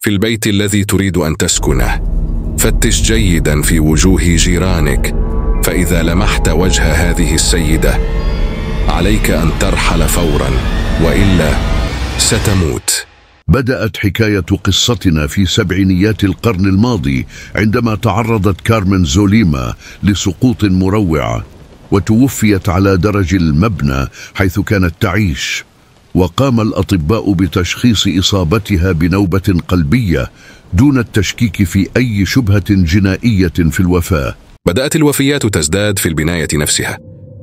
في البيت الذي تريد ان تسكنه فتش جيدا في وجوه جيرانك فاذا لمحت وجه هذه السيده عليك ان ترحل فورا والا ستموت بدأت حكاية قصتنا في سبعينيات القرن الماضي عندما تعرضت كارمن زوليما لسقوط مروع وتوفيت على درج المبنى حيث كانت تعيش وقام الأطباء بتشخيص إصابتها بنوبة قلبية دون التشكيك في أي شبهة جنائية في الوفاة بدأت الوفيات تزداد في البناية نفسها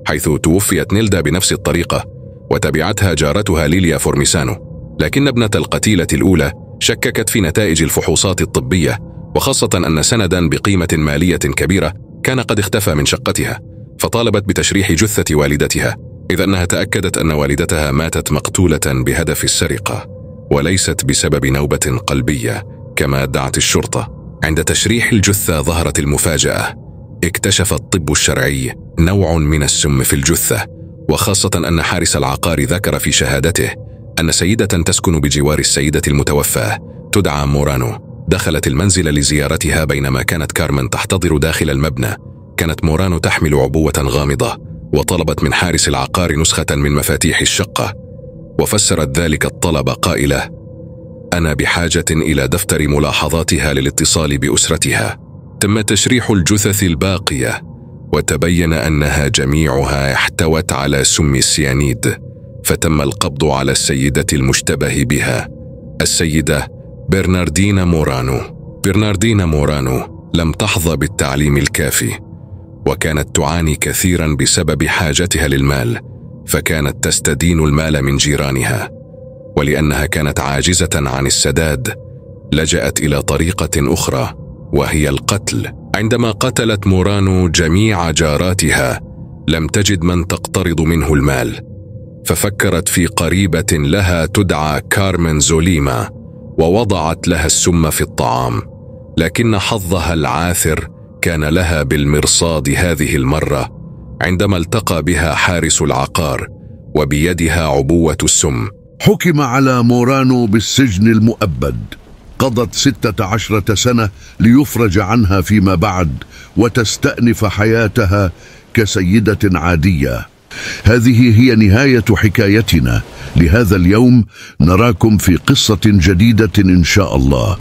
حيث توفيت نيلدا بنفس الطريقة وتبعتها جارتها ليليا فورميسانو لكن ابنة القتيلة الأولى شككت في نتائج الفحوصات الطبية وخاصة أن سندا بقيمة مالية كبيرة كان قد اختفى من شقتها فطالبت بتشريح جثة والدتها إذ أنها تأكدت أن والدتها ماتت مقتولة بهدف السرقة وليست بسبب نوبة قلبية كما ادعت الشرطة عند تشريح الجثة ظهرت المفاجأة اكتشف الطب الشرعي نوع من السم في الجثة وخاصة أن حارس العقار ذكر في شهادته أن سيدة تسكن بجوار السيدة المتوفاة تدعى مورانو دخلت المنزل لزيارتها بينما كانت كارمن تحتضر داخل المبنى كانت مورانو تحمل عبوة غامضة وطلبت من حارس العقار نسخة من مفاتيح الشقة وفسرت ذلك الطلب قائلة أنا بحاجة إلى دفتر ملاحظاتها للاتصال بأسرتها تم تشريح الجثث الباقية وتبين أنها جميعها احتوت على سم السيانيد فتم القبض على السيدة المشتبه بها السيدة برناردينا مورانو برناردينا مورانو لم تحظى بالتعليم الكافي وكانت تعاني كثيرا بسبب حاجتها للمال فكانت تستدين المال من جيرانها ولانها كانت عاجزه عن السداد لجات الى طريقه اخرى وهي القتل عندما قتلت مورانو جميع جاراتها لم تجد من تقترض منه المال ففكرت في قريبه لها تدعى كارمن زوليما ووضعت لها السم في الطعام لكن حظها العاثر كان لها بالمرصاد هذه المره عندما التقى بها حارس العقار وبيدها عبوه السم حكم على مورانو بالسجن المؤبد قضت ستة عشرة سنة ليفرج عنها فيما بعد وتستأنف حياتها كسيدة عادية هذه هي نهاية حكايتنا لهذا اليوم نراكم في قصة جديدة إن شاء الله